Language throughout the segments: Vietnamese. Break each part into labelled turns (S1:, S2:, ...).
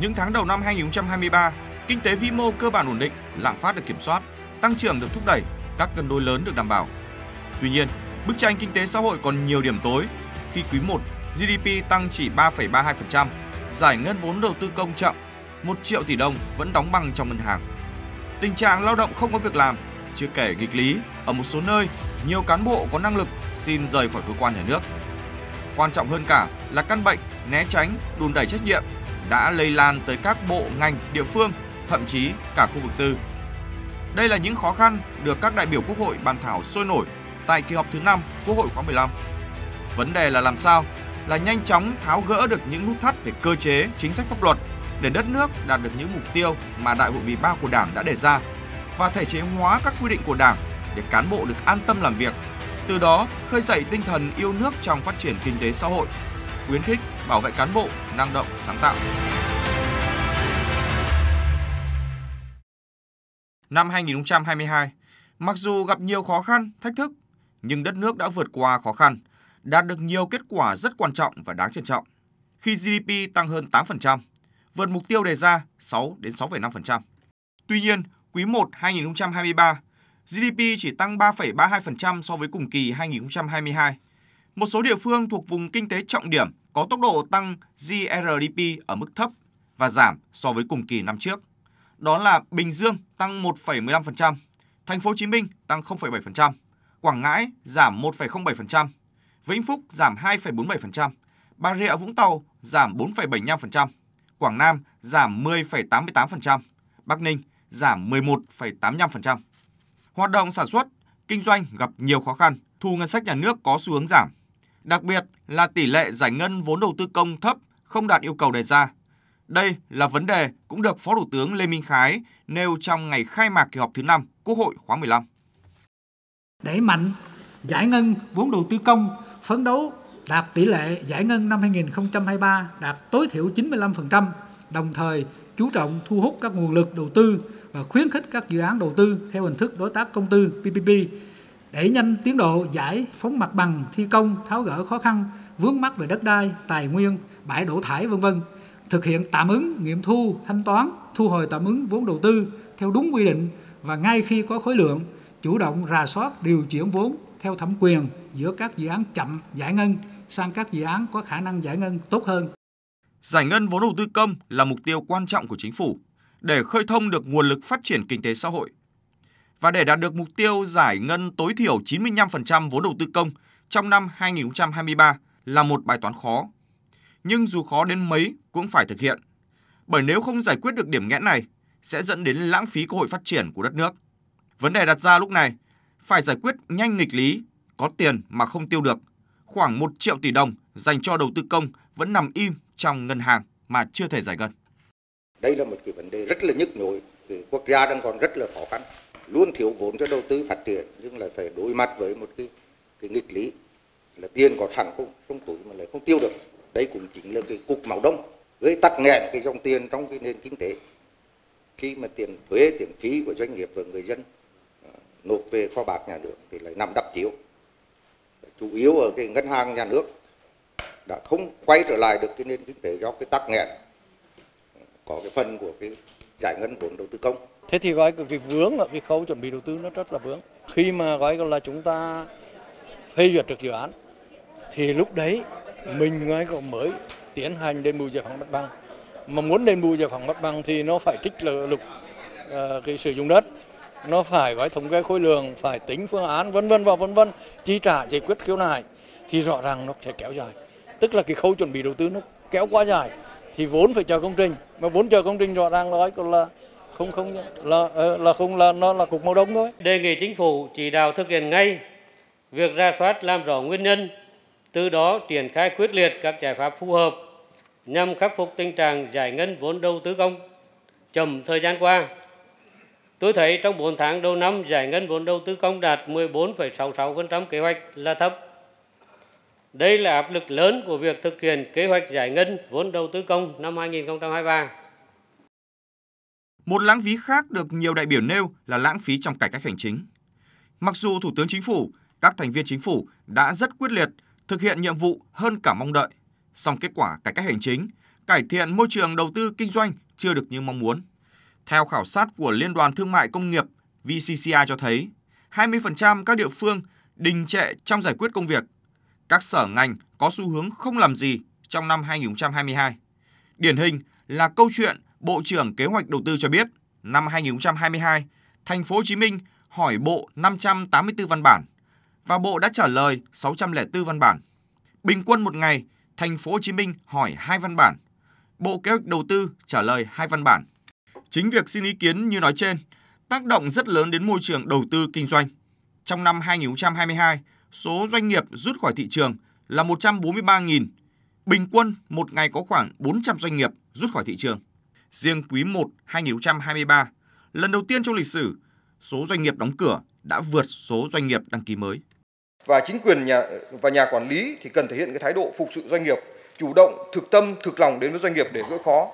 S1: Những tháng đầu năm 2023, kinh tế vĩ mô cơ bản ổn định, lạm phát được kiểm soát, tăng trưởng được thúc đẩy, các cân đối lớn được đảm bảo. Tuy nhiên, bức tranh kinh tế xã hội còn nhiều điểm tối khi quý 1 GDP tăng chỉ 3,32%, giải ngân vốn đầu tư công chậm, 1 triệu tỷ đồng vẫn đóng băng trong ngân hàng. Tình trạng lao động không có việc làm, chưa kể nghịch lý, ở một số nơi, nhiều cán bộ có năng lực xin rời khỏi cơ quan nhà nước. Quan trọng hơn cả là căn bệnh né tránh, đùn đẩy trách nhiệm đã lây lan tới các bộ ngành, địa phương, thậm chí cả khu vực tư. Đây là những khó khăn được các đại biểu Quốc hội bàn thảo sôi nổi tại kỳ họp thứ 5 Quốc hội khóa 15. Vấn đề là làm sao là nhanh chóng tháo gỡ được những nút thắt về cơ chế, chính sách pháp luật để đất nước đạt được những mục tiêu mà Đại hội 13 của Đảng đã đề ra và thể chế hóa các quy định của Đảng để cán bộ được an tâm làm việc, từ đó khơi dậy tinh thần yêu nước trong phát triển kinh tế xã hội, khuyến khích bảo vệ cán bộ, năng động, sáng tạo. Năm 2022, mặc dù gặp nhiều khó khăn, thách thức, nhưng đất nước đã vượt qua khó khăn, đạt được nhiều kết quả rất quan trọng và đáng trân trọng. Khi GDP tăng hơn 8%, vượt mục tiêu đề ra 6 đến 6,5%. Tuy nhiên, quý 1 2023, GDP chỉ tăng 3,32% so với cùng kỳ 2022. Một số địa phương thuộc vùng kinh tế trọng điểm có tốc độ tăng GRDP ở mức thấp và giảm so với cùng kỳ năm trước. Đó là Bình Dương tăng 1,15%, Thành phố Hồ Chí Minh tăng 0,7%, Quảng Ngãi giảm 1,07%, Vĩnh Phúc giảm 2,47%, Bà Rịa Vũng Tàu giảm 4,75%, Quảng Nam giảm 10,88%, Bắc Ninh giảm 11,85%. Hoạt động sản xuất, kinh doanh gặp nhiều khó khăn, thu ngân sách nhà nước có xu hướng giảm. Đặc biệt là tỷ lệ giải ngân vốn đầu tư công thấp, không đạt yêu cầu đề ra. Đây là vấn đề cũng được Phó Thủ tướng Lê Minh Khái nêu trong ngày khai mạc kỳ họp thứ 5 Quốc hội khóa 15. Đẩy mạnh giải ngân vốn đầu tư công, phấn đấu đạt tỷ lệ giải ngân năm 2023 đạt tối thiểu 95%, đồng thời chú trọng thu hút các nguồn lực đầu tư và khuyến khích các dự án đầu tư theo hình thức đối tác công tư PPP đẩy nhanh tiến độ giải phóng mặt bằng thi công tháo gỡ khó khăn vướng mắc về đất đai tài nguyên bãi đổ thải vân vân thực hiện tạm ứng nghiệm thu thanh toán thu hồi tạm ứng vốn đầu tư theo đúng quy định và ngay khi có khối lượng chủ động rà soát điều chuyển vốn theo thẩm quyền giữa các dự án chậm giải ngân sang các dự án có khả năng giải ngân tốt hơn. Giải ngân vốn đầu tư công là mục tiêu quan trọng của chính phủ để khơi thông được nguồn lực phát triển kinh tế xã hội và để đạt được mục tiêu giải ngân tối thiểu 95% vốn đầu tư công trong năm 2023 là một bài toán khó. Nhưng dù khó đến mấy cũng phải thực hiện. Bởi nếu không giải quyết được điểm nghẽn này sẽ dẫn đến lãng phí cơ hội phát triển của đất nước. Vấn đề đặt ra lúc này phải giải quyết nhanh nghịch lý, có tiền mà không tiêu được. Khoảng 1 triệu tỷ đồng dành cho đầu tư công vẫn nằm im trong ngân hàng mà chưa thể giải ngân.
S2: Đây là một cái vấn đề rất là nhức nhối, quốc gia đang còn rất là khó khăn luôn thiếu vốn cho đầu tư phát triển nhưng
S1: lại phải đối mặt với một cái cái nghịch lý là tiền có sẵn không trong túi mà lại không tiêu
S2: được đấy cũng chính là cái cục máu đông gây tắc nghẽn cái dòng tiền trong cái nền kinh tế khi mà tiền thuế tiền phí của doanh nghiệp và người dân à, nộp về kho bạc nhà
S1: nước thì lại nằm đắp chiếu chủ yếu ở cái ngân hàng nhà nước đã không quay trở lại được cái nền kinh tế do cái tắc nghẽn à, có cái phần của cái giải ngân vốn đầu tư công
S2: thế thì gọi cái vướng ở cái khâu chuẩn bị đầu tư nó rất là vướng khi mà gọi là chúng ta phê duyệt được dự án thì lúc đấy mình ngay còn mới tiến hành đền bù giải phóng mặt bằng mà muốn đền bù giải phóng mặt bằng thì nó phải trích lục uh, cái sử dụng đất nó phải gói thống kê khối lượng phải tính phương án vân vân và vân vân chi trả giải quyết khiếu nại thì rõ ràng nó sẽ kéo dài tức là cái khâu chuẩn bị đầu tư nó kéo quá dài thì vốn phải chờ công trình mà vốn chờ công trình rõ ràng nói còn là không không là ờ, là không là nó là cục màu đông thôi. Đề nghị chính phủ chỉ đạo thực hiện ngay việc ra soát làm rõ nguyên nhân, từ đó triển khai quyết liệt các giải pháp phù hợp nhằm khắc phục tình trạng giải ngân vốn đầu tư công chậm thời gian qua. Tôi thấy trong 4 tháng đầu năm giải ngân vốn đầu tư công đạt 14,66% kế hoạch là thấp. Đây là áp lực lớn của việc thực hiện kế hoạch giải ngân vốn đầu tư công năm 2023.
S1: Một lãng phí khác được nhiều đại biểu nêu là lãng phí trong cải cách hành chính. Mặc dù Thủ tướng Chính phủ, các thành viên chính phủ đã rất quyết liệt thực hiện nhiệm vụ hơn cả mong đợi, song kết quả cải cách hành chính, cải thiện môi trường đầu tư kinh doanh chưa được như mong muốn. Theo khảo sát của Liên đoàn Thương mại Công nghiệp VCCI cho thấy, 20% các địa phương đình trệ trong giải quyết công việc. Các sở ngành có xu hướng không làm gì trong năm 2022. Điển hình là câu chuyện Bộ trưởng Kế hoạch Đầu tư cho biết, năm 2022, thành phố Hồ Chí Minh hỏi Bộ 584 văn bản và Bộ đã trả lời 604 văn bản. Bình quân một ngày, thành phố Hồ Chí Minh hỏi 2 văn bản. Bộ Kế hoạch Đầu tư trả lời 2 văn bản. Chính việc xin ý kiến như nói trên tác động rất lớn đến môi trường đầu tư kinh doanh. Trong năm 2022, số doanh nghiệp rút khỏi thị trường là 143.000, bình quân một ngày có khoảng 400 doanh nghiệp rút khỏi thị trường. Riêng quý 1 2023, lần đầu tiên trong lịch sử, số doanh nghiệp đóng cửa đã vượt số doanh nghiệp đăng ký mới. Và chính quyền nhà và nhà quản lý thì cần thể hiện cái thái độ phục sự doanh nghiệp, chủ động, thực tâm, thực lòng đến với doanh nghiệp để gỡ khó.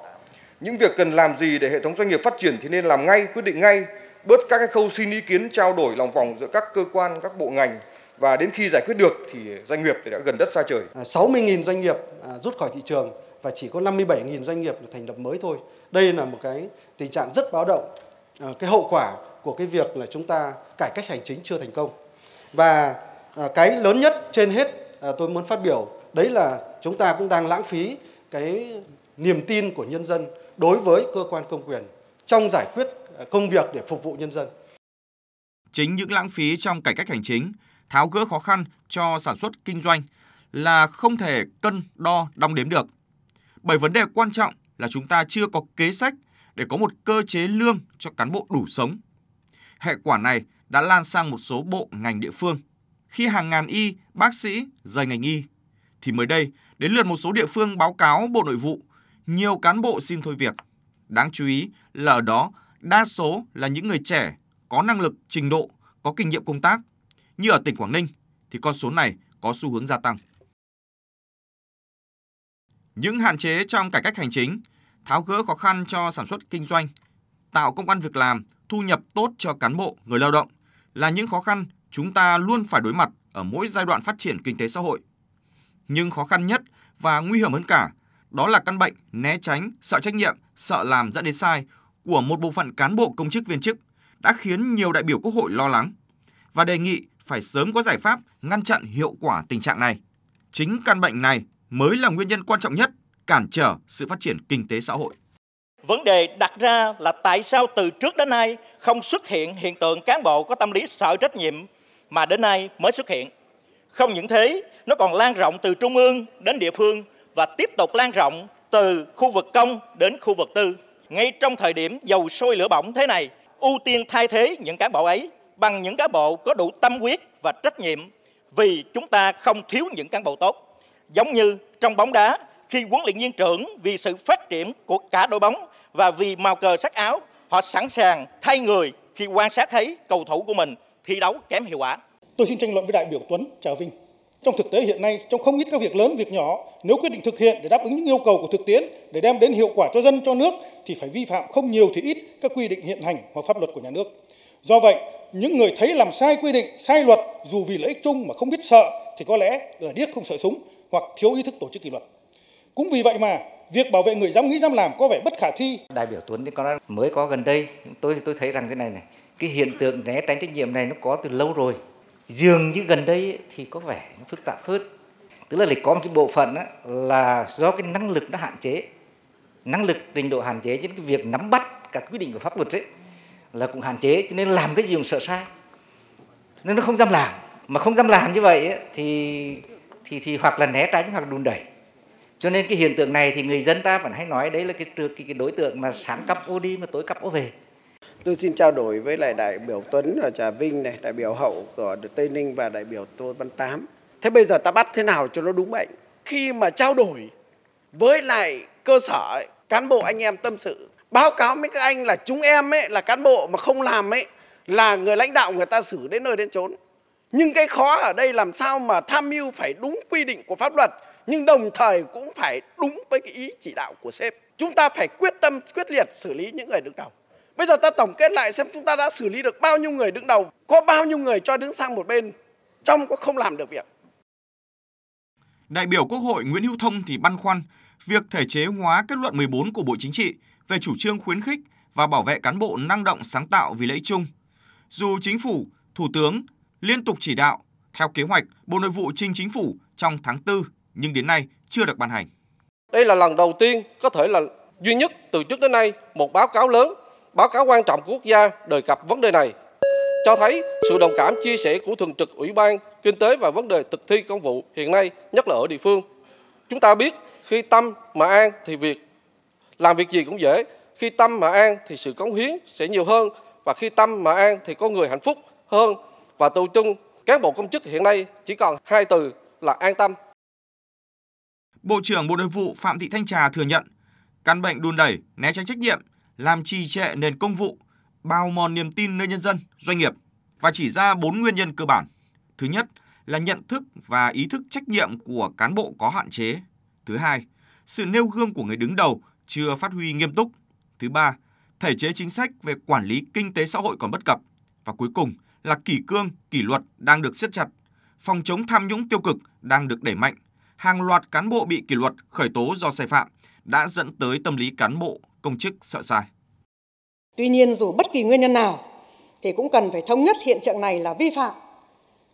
S1: Những việc cần làm gì để hệ thống doanh nghiệp phát triển thì nên làm ngay, quyết định ngay, bớt các cái khâu xin ý kiến trao đổi lòng vòng giữa các cơ quan, các bộ ngành và đến khi giải quyết được thì doanh nghiệp đã gần đất xa trời. 60.000 à, doanh nghiệp à, rút khỏi thị trường và chỉ có 57.000 doanh nghiệp được thành lập mới thôi. Đây là một cái tình trạng rất báo động, à, cái hậu quả của cái việc là chúng ta cải cách hành chính chưa thành công. Và à, cái lớn nhất trên hết à, tôi muốn phát biểu đấy là chúng ta cũng đang lãng phí cái niềm tin của nhân dân đối với cơ quan công quyền trong giải quyết công việc để phục vụ nhân dân. Chính những lãng phí trong cải cách hành chính, tháo gỡ khó khăn cho sản xuất kinh doanh là không thể cân đo đong đếm được. Bởi vấn đề quan trọng là chúng ta chưa có kế sách để có một cơ chế lương cho cán bộ đủ sống. Hệ quả này đã lan sang một số bộ ngành địa phương. Khi hàng ngàn y, bác sĩ rời ngành y, thì mới đây đến lượt một số địa phương báo cáo Bộ Nội vụ, nhiều cán bộ xin thôi việc. Đáng chú ý là ở đó đa số là những người trẻ có năng lực, trình độ, có kinh nghiệm công tác. Như ở tỉnh Quảng Ninh thì con số này có xu hướng gia tăng. Những hạn chế trong cải cách hành chính, tháo gỡ khó khăn cho sản xuất kinh doanh, tạo công an việc làm, thu nhập tốt cho cán bộ, người lao động là những khó khăn chúng ta luôn phải đối mặt ở mỗi giai đoạn phát triển kinh tế xã hội. Nhưng khó khăn nhất và nguy hiểm hơn cả đó là căn bệnh né tránh, sợ trách nhiệm, sợ làm dẫn đến sai của một bộ phận cán bộ công chức viên chức đã khiến nhiều đại biểu Quốc hội lo lắng và đề nghị phải sớm có giải pháp ngăn chặn hiệu quả tình trạng này. Chính căn bệnh này mới là nguyên nhân quan trọng nhất cản trở sự phát triển kinh tế xã hội. Vấn đề đặt ra là tại sao từ trước đến nay không xuất hiện hiện tượng cán bộ có tâm lý sợ trách nhiệm mà đến nay mới xuất hiện. Không những thế, nó còn lan rộng từ trung ương đến địa phương và tiếp tục lan rộng từ khu vực công đến khu vực tư. Ngay trong thời điểm dầu sôi lửa bỏng thế này, ưu tiên thay thế những cán bộ ấy bằng những cán bộ có đủ tâm huyết và trách nhiệm vì chúng ta không thiếu những cán bộ tốt. Giống như trong bóng đá, khi huấn luyện viên trưởng vì sự phát triển của cả đội bóng và vì màu cờ sắc áo, họ sẵn sàng thay người khi quan sát thấy cầu thủ của mình thi đấu kém hiệu quả. Tôi xin tranh luận với đại biểu Tuấn Trà Vinh. Trong thực tế hiện nay, trong không ít các việc lớn, việc nhỏ, nếu quyết định thực hiện để đáp ứng những yêu cầu của thực tiễn, để đem đến hiệu quả cho dân, cho nước, thì phải vi phạm không nhiều thì ít các quy định hiện hành hoặc pháp luật của nhà nước. Do vậy, những người thấy làm sai quy định, sai luật dù vì lợi ích chung mà không biết sợ thì có lẽ là điếc không sợ súng hoặc thiếu ý thức tổ chức kỷ luật. Cũng vì vậy mà việc bảo vệ người dám nghĩ dám làm có vẻ bất khả thi. Đại biểu Tuấn thì có nói mới có gần đây, tôi thì tôi thấy rằng thế này này, cái hiện tượng né tránh trách nhiệm này nó có từ lâu rồi. Dường như gần đây thì có vẻ nó phức tạp hơn. Tức là lại có một cái bộ phận đó là do cái năng lực nó hạn chế, năng lực trình độ hạn chế những cái việc nắm bắt các quy định của pháp luật ấy là cũng hạn chế cho nên làm cái gì cũng sợ sai nên nó không dám làm mà không dám làm như vậy ấy, thì thì thì hoặc là né tránh hoặc đùn đẩy cho nên cái hiện tượng này thì người dân ta vẫn hay nói đấy là cái cái, cái đối tượng mà sáng cắp ô đi mà tối
S2: cắp ô về Tôi xin trao đổi với lại đại biểu Tuấn ở Trà Vinh này, đại biểu Hậu của Tây Ninh và đại biểu Tô Văn Tám. Thế bây giờ ta bắt thế nào cho nó đúng bệnh? Khi mà trao
S1: đổi với lại cơ sở cán bộ anh em tâm sự, báo cáo với các anh là chúng em ấy là cán bộ mà không làm ấy là người lãnh đạo người ta xử đến nơi đến chốn. Nhưng cái khó ở đây làm sao mà tham mưu phải đúng quy định của pháp luật nhưng đồng thời cũng phải đúng với cái ý chỉ đạo của sếp. Chúng ta phải quyết tâm, quyết liệt xử lý những người đứng đầu. Bây giờ ta tổng kết lại xem chúng ta đã xử lý được bao nhiêu người đứng đầu, có bao nhiêu người cho đứng sang một bên trong có không làm được việc. Đại biểu Quốc hội Nguyễn Hữu Thông thì băn khoăn việc thể chế hóa kết luận 14 của Bộ Chính trị về chủ trương khuyến khích và bảo vệ cán bộ năng động sáng tạo vì lợi chung. Dù chính phủ, thủ tướng liên tục chỉ đạo theo kế hoạch Bộ Nội vụ trình chính phủ trong tháng 4 nhưng đến nay chưa được ban hành. Đây là lần đầu tiên, có thể là duy nhất từ trước đến nay một báo cáo lớn, báo cáo quan trọng của quốc gia đề cập vấn đề này, cho thấy sự đồng cảm chia sẻ của thường trực Ủy ban Kinh tế và vấn đề thực thi công vụ hiện nay, nhất là ở địa phương. Chúng ta biết khi tâm mà an thì việc làm việc gì cũng dễ, khi tâm mà an thì sự cống hiến sẽ nhiều hơn và khi tâm mà an thì có người hạnh phúc hơn và tù chung, cán bộ công chức hiện nay chỉ còn hai từ là an tâm. Bộ trưởng Bộ Nội vụ Phạm Thị Thanh Trà thừa nhận, căn bệnh đun đẩy, né tránh trách nhiệm, làm trì trệ nền công vụ, bao mòn niềm tin nơi nhân dân, doanh nghiệp và chỉ ra bốn nguyên nhân cơ bản. Thứ nhất là nhận thức và ý thức trách nhiệm của cán bộ có hạn chế. Thứ hai, sự nêu gương của người đứng đầu chưa phát huy nghiêm túc. Thứ ba, thể chế chính sách về quản lý kinh tế xã hội còn bất cập. Và cuối cùng là kỷ cương, kỷ luật đang được siết chặt, phòng chống tham nhũng tiêu cực đang được đẩy mạnh. Hàng loạt cán bộ bị kỷ luật khởi tố do sai phạm đã dẫn tới tâm lý cán bộ, công chức sợ sai.
S2: Tuy nhiên dù bất kỳ nguyên nhân nào thì cũng cần phải thống nhất hiện trạng này là vi phạm,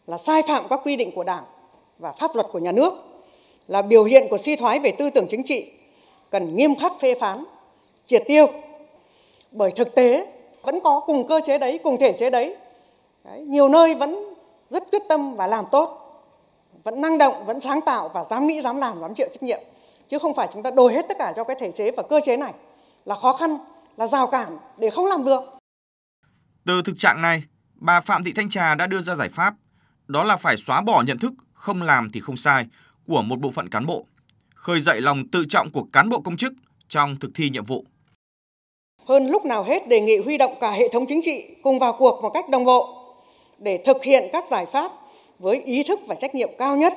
S2: là sai phạm các quy định của Đảng và pháp luật của nhà nước, là biểu hiện của suy thoái về tư tưởng chính trị, cần nghiêm khắc phê phán, triệt tiêu. Bởi thực tế vẫn có cùng cơ chế đấy, cùng thể chế đấy Đấy, nhiều nơi vẫn rất quyết tâm và làm tốt vẫn năng động vẫn sáng tạo và dám nghĩ dám làm dám chịu trách nhiệm chứ không phải chúng ta đổi hết tất cả cho cái thể chế và cơ chế này là khó khăn là rào cản để không làm được
S1: từ thực trạng này bà phạm thị thanh trà đã đưa ra giải pháp đó là phải xóa bỏ nhận thức không làm thì không sai của một bộ phận cán bộ khơi dậy lòng tự trọng của cán bộ công chức trong thực thi nhiệm vụ
S2: hơn lúc nào hết đề nghị huy động cả hệ thống chính trị cùng vào cuộc một cách đồng bộ để thực hiện các giải pháp với ý thức và trách nhiệm cao nhất,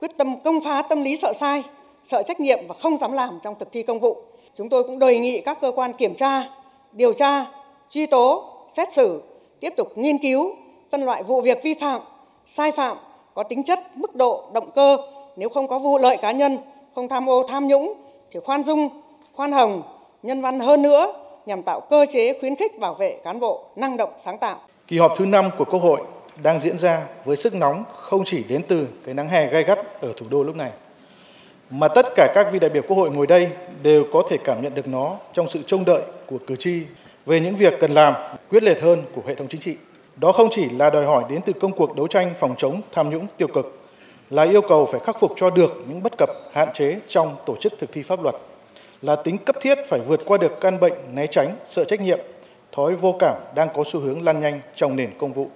S2: quyết tâm công phá tâm lý sợ sai, sợ trách nhiệm và không dám làm trong thực thi công vụ. Chúng tôi cũng đề nghị các cơ quan kiểm tra, điều tra, truy tố, xét xử tiếp tục nghiên cứu, phân loại vụ việc vi phạm, sai phạm có tính chất, mức độ, động cơ, nếu không có vụ lợi cá nhân, không tham ô tham nhũng thì khoan dung, khoan hồng, nhân văn hơn nữa nhằm tạo cơ chế khuyến khích bảo vệ cán bộ năng động sáng tạo.
S1: Kỳ họp thứ năm của Quốc hội đang diễn ra với sức nóng không chỉ đến từ cái nắng hè gai gắt ở thủ đô lúc này, mà tất cả các vị đại biểu Quốc hội ngồi đây đều có thể cảm nhận được nó trong sự trông đợi của cử tri về những việc cần làm quyết liệt hơn của hệ thống chính trị. Đó không chỉ là đòi hỏi đến từ công cuộc đấu tranh phòng chống tham nhũng tiêu cực, là yêu cầu phải khắc phục cho được những bất cập hạn chế trong tổ chức thực thi pháp luật, là tính cấp thiết phải vượt qua được căn bệnh né tránh, sợ trách nhiệm thói vô cảm đang có xu hướng lan nhanh trong nền công vụ.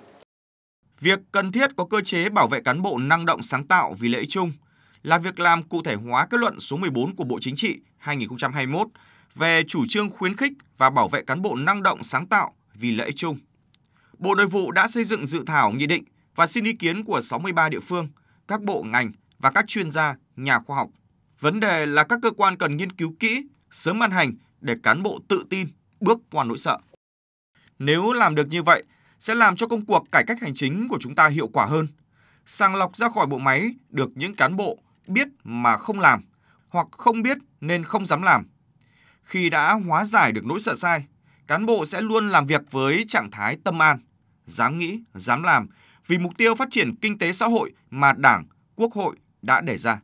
S1: Việc cần thiết có cơ chế bảo vệ cán bộ năng động sáng tạo vì lợi ích chung là việc làm cụ thể hóa kết luận số 14 của Bộ Chính trị 2021 về chủ trương khuyến khích và bảo vệ cán bộ năng động sáng tạo vì lợi ích chung. Bộ Nội vụ đã xây dựng dự thảo nghị định và xin ý kiến của 63 địa phương, các bộ ngành và các chuyên gia, nhà khoa học. Vấn đề là các cơ quan cần nghiên cứu kỹ, sớm ban hành để cán bộ tự tin bước qua nỗi sợ. Nếu làm được như vậy, sẽ làm cho công cuộc cải cách hành chính của chúng ta hiệu quả hơn. Sàng lọc ra khỏi bộ máy được những cán bộ biết mà không làm, hoặc không biết nên không dám làm. Khi đã hóa giải được nỗi sợ sai, cán bộ sẽ luôn làm việc với trạng thái tâm an, dám nghĩ, dám làm vì mục tiêu phát triển kinh tế xã hội mà Đảng, Quốc hội đã đề ra.